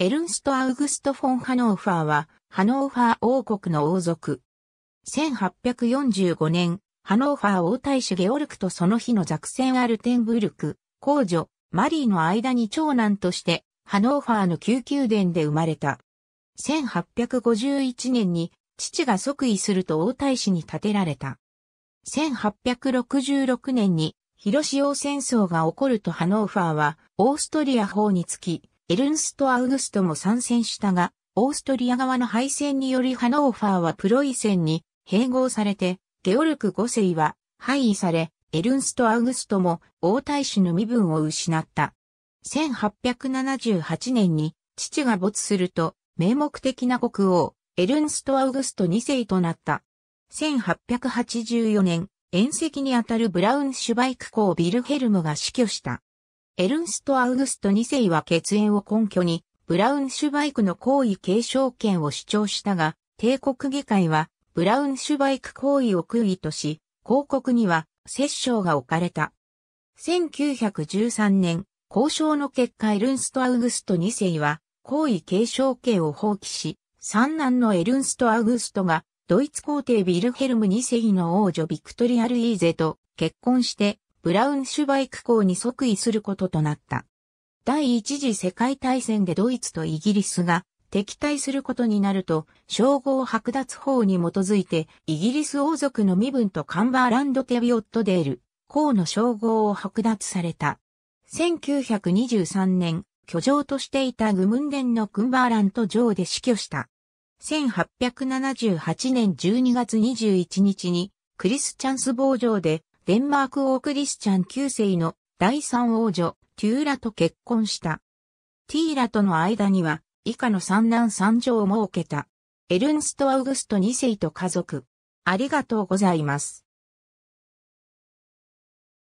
エルンスト・アウグスト・フォン・ハノーファーは、ハノーファー王国の王族。1845年、ハノーファー王太子ゲオルクとその日のザクセン・アルテンブルク、皇女、マリーの間に長男として、ハノーファーの宮宮殿で生まれた。1851年に、父が即位すると王太子に建てられた。1866年に、広潮戦争が起こるとハノーファーは、オーストリア法につき、エルンスト・アウグストも参戦したが、オーストリア側の敗戦によりハノーファーはプロイセンに併合されて、ゲオルク5世は廃位され、エルンスト・アウグストも王太子の身分を失った。1878年に父が没すると、名目的な国王、エルンスト・アウグスト2世となった。1884年、遠赤にあたるブラウンシュバイク公ビルヘルムが死去した。エルンスト・アウグスト2世は血縁を根拠に、ブラウンシュバイクの行為継承権を主張したが、帝国議会は、ブラウンシュバイク行為を空位とし、広告には、摂政が置かれた。1913年、交渉の結果エルンスト・アウグスト2世は、皇位継承権を放棄し、三男のエルンスト・アウグストが、ドイツ皇帝ビルヘルム2世の王女ビクトリア・ルイーゼと結婚して、ブラウンシュバイク校に即位することとなった。第一次世界大戦でドイツとイギリスが敵対することになると、称号剥奪法に基づいて、イギリス王族の身分とカンバーランド・テビオット・デール、公の称号を剥奪された。1923年、居城としていたグムンデンのクンバーラント城で死去した。1878年12月21日に、クリスチャンス坊城でデンマーク王クリスチャン9世の第3王女、テューラと結婚した。ティーラとの間には、以下の三男三女を設けた。エルンスト・アウグスト2世と家族。ありがとうございます。